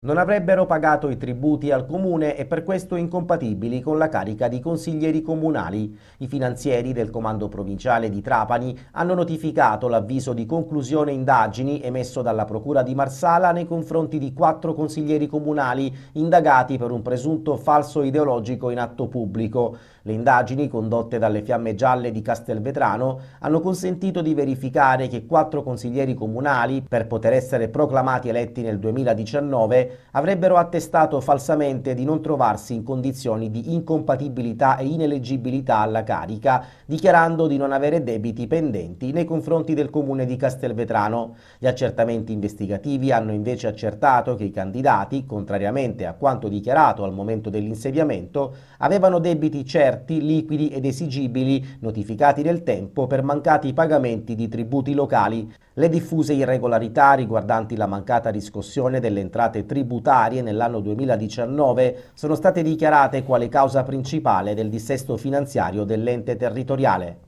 Non avrebbero pagato i tributi al comune e per questo incompatibili con la carica di consiglieri comunali. I finanzieri del comando provinciale di Trapani hanno notificato l'avviso di conclusione indagini emesso dalla procura di Marsala nei confronti di quattro consiglieri comunali indagati per un presunto falso ideologico in atto pubblico. Le indagini condotte dalle Fiamme Gialle di Castelvetrano hanno consentito di verificare che quattro consiglieri comunali, per poter essere proclamati eletti nel 2019, avrebbero attestato falsamente di non trovarsi in condizioni di incompatibilità e ineleggibilità alla carica, dichiarando di non avere debiti pendenti nei confronti del comune di Castelvetrano. Gli accertamenti investigativi hanno invece accertato che i candidati, contrariamente a quanto dichiarato al momento dell'insediamento, avevano debiti certi, liquidi ed esigibili, notificati nel tempo per mancati pagamenti di tributi locali. Le diffuse irregolarità riguardanti la mancata riscossione delle entrate tributarie tributarie nell'anno 2019 sono state dichiarate quale causa principale del dissesto finanziario dell'ente territoriale.